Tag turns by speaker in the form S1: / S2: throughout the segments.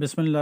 S1: बिसमीम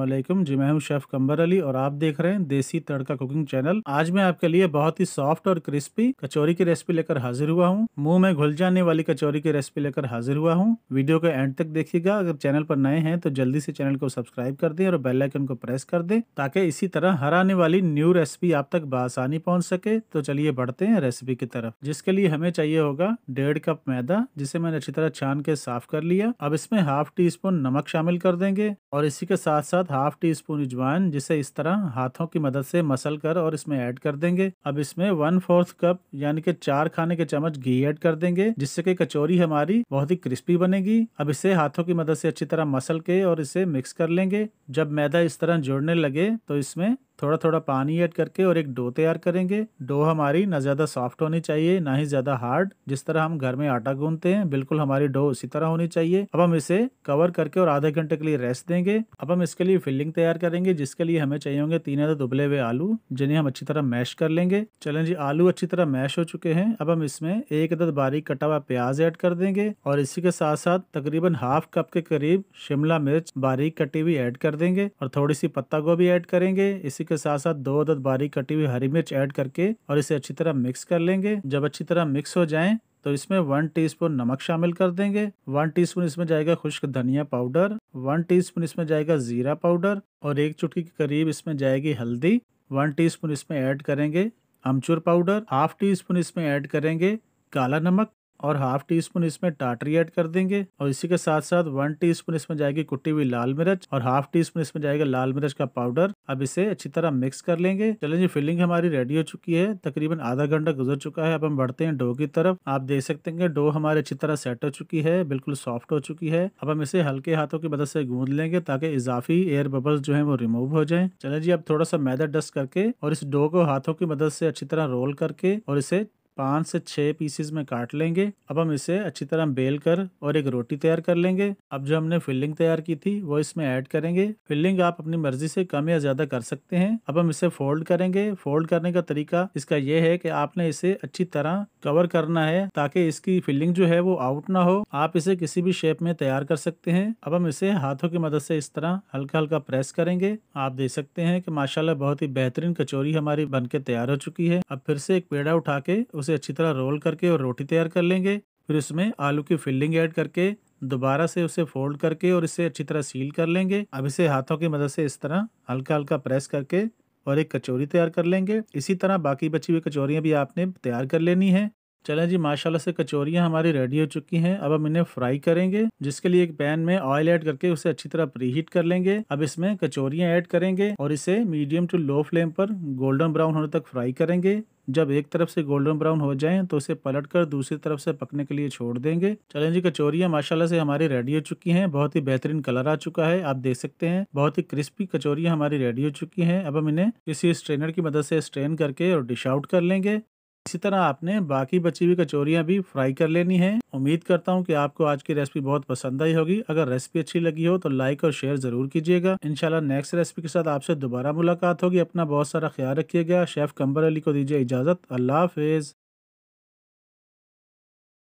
S1: अल्लाम जी मैं हूं शेफ़ कंबर अली और आप देख रहे हैं देसी तड़का कुकिंग चैनल आज मैं आपके लिए बहुत ही सॉफ्ट और क्रिस्पी कचौरी की रेसिपी लेकर हाजिर हुआ हूं मुंह में घुल जाने वाली कचौरी की रेसिपी लेकर हाजिर हुआ हूं वीडियो के एंड तक देखिएगा अगर चैनल पर नए हैं तो जल्दी से चैनल को सब्सक्राइब कर दें और बेलाइकन को प्रेस कर दें ताकि इसी तरह हर आने वाली न्यू रेसिपी आप तक बसानी पहुँच सके तो चलिए बढ़ते हैं रेसिपी की तरफ जिसके लिए हमें चाहिए होगा डेढ़ कप मैदा जिसे मैंने अच्छी तरह छान के साफ कर लिया अब इसमें हाफ टी स्पून नमक शामिल कर देंगे और इसी के साथ साथ हाफ टी स्पून अजवाइन जिसे इस तरह हाथों की मदद से मसल कर और इसमें ऐड कर देंगे अब इसमें वन फोर्थ कप यानी कि चार खाने के चम्मच घी ऐड कर देंगे जिससे कि कचौरी हमारी बहुत ही क्रिस्पी बनेगी अब इसे हाथों की मदद से अच्छी तरह मसल के और इसे मिक्स कर लेंगे जब मैदा इस तरह जुड़ने लगे तो इसमें थोड़ा थोड़ा पानी ऐड करके और एक डो तैयार करेंगे डो हमारी ना ज़्यादा सॉफ्ट होनी चाहिए ना ही ज़्यादा हार्ड जिस तरह हम घर में आटा गूंदते हैं बिल्कुल हमारी डो उसी तरह होनी चाहिए अब हम इसे कवर करके और आधे घंटे के लिए रेस्ट देंगे अब हम इसके लिए फिलिंग तैयार करेंगे जिसके लिए हमें चाहिए होंगे तीन अदर दुबले हुए आलू जिन्हें हम अच्छी तरह मैश कर लेंगे चलें जी आलू अच्छी तरह मैश हो चुके हैं अब हम इसमें एक अदर बारीक कटा हुआ प्याज ऐड कर देंगे और इसी के साथ साथ तकरीबन हाफ कप के करीब शिमला मिर्च बारीक कटी हुई ऐड कर देंगे और थोड़ी सी पत्ता गोभी ऐड करेंगे इसी के साथ साथ दो अदद बारीक कटी हुई हरी मिर्च ऐड करके और इसे अच्छी तरह मिक्स कर लेंगे जब अच्छी तरह मिक्स हो जाए तो इसमें वन टीस्पून नमक शामिल कर देंगे वन टीस्पून इसमें जाएगा खुश्क धनिया पाउडर वन टीस्पून इसमें जाएगा जीरा पाउडर और एक चुटकी के करीब इसमें जाएगी हल्दी वन टीस्पून इसमें ऐड करेंगे amchur powder half teaspoon इसमें ऐड करेंगे काला नमक और हाफ टी स्पून इसमें टाटरी ऐड कर देंगे और इसी के साथ साथ वन टी स्पून इसमें जाएगी कुटी हुई लाल मिर्च और हाफ टी स्पून इसमें जाएगा लाल मिर्च का पाउडर अब इसे अच्छी तरह मिक्स कर लेंगे चले जी फिलिंग हमारी रेडी हो चुकी है तकरीबन आधा घंटा गुजर चुका है अब हम बढ़ते हैं डो की तरफ आप देख सकते हैं डो हमारी अच्छी तरह सेट हो चुकी है बिल्कुल सॉफ्ट हो चुकी है अब हम इसे हल्के हाथों की मदद से गूंद लेंगे ताकि इजाफी एयर बबल्स जो है वो रिमूव हो जाए चले जी अब थोड़ा सा मैदा डस्ट करके और इस डो को हाथों की मदद से अच्छी तरह रोल करके और इसे पाँच से छः पीसेस में काट लेंगे अब हम इसे अच्छी तरह बेल कर और एक रोटी तैयार कर लेंगे अब जो हमने फिलिंग तैयार की थी वो इसमें ऐड करेंगे फिलिंग आप अपनी मर्जी से कम या ज़्यादा कर सकते हैं अब हम इसे फोल्ड करेंगे फोल्ड करने का तरीका इसका यह है कि आपने इसे अच्छी तरह कवर करना है ताकि इसकी फिलिंग जो है वो आउट ना हो आप इसे किसी भी शेप में तैयार कर सकते हैं अब हम इसे हाथों की मदद से इस तरह हल्का हल्का प्रेस करेंगे आप देख सकते हैं कि माशाला बहुत ही बेहतरीन कचौरी हमारी बन तैयार हो चुकी है अब फिर से एक पेड़ा उठा के उस उसे अच्छी तरह रोल करके और रोटी तैयार कर लेंगे फिर उसमें आलू की फिलिंग ऐड करके दोबारा से उसे फोल्ड करके और इसे अच्छी तरह सील कर लेंगे अब इसे हाथों की मदद से इस तरह हल्का हल्का प्रेस करके और एक कचौरी तैयार कर लेंगे इसी तरह बाकी बची हुई कचौरियाँ भी आपने तैयार कर लेनी है चलें जी माशाल्लाह से कचौरियाँ हमारी रेडी हो चुकी हैं अब हम इन्हें फ्राई करेंगे जिसके लिए एक पैन में ऑयल ऐड करके उसे अच्छी तरह प्रीहीट कर लेंगे अब इसमें कचौरियाँ ऐड करेंगे और इसे मीडियम टू लो फ्लेम पर गोल्डन ब्राउन होने तक फ्राई करेंगे जब एक तरफ से गोल्डन ब्राउन हो जाएं तो इसे पलटकर दूसरी तरफ से पकने के लिए छोड़ देंगे चलें जी कचौरियाँ माशाल्लाह से हमारी रेडी हो चुकी हैं बहुत ही बेहतरीन कलर आ चुका है आप देख सकते हैं बहुत ही क्रिस्पी कचौरियाँ हमारी रेडी हो चुकी हैं अब हम इन्हें किसी स्ट्रेनर की मदद से स्ट्रेन करके और डिश आउट कर लेंगे इसी तरह आपने बाकी बची हुई कचौरियाँ भी फ्राई कर लेनी है उम्मीद करता हूँ कि आपको आज की रेसिपी बहुत पसंद आई होगी अगर रेसिपी अच्छी लगी हो तो लाइक और शेयर जरूर कीजिएगा इनशाला नेक्स्ट रेसिपी के साथ आपसे दोबारा मुलाकात होगी अपना बहुत सारा ख्याल रखिएगा शेफ कम्बर अली को दीजिए इजाज़त अल्लाह हाफिज़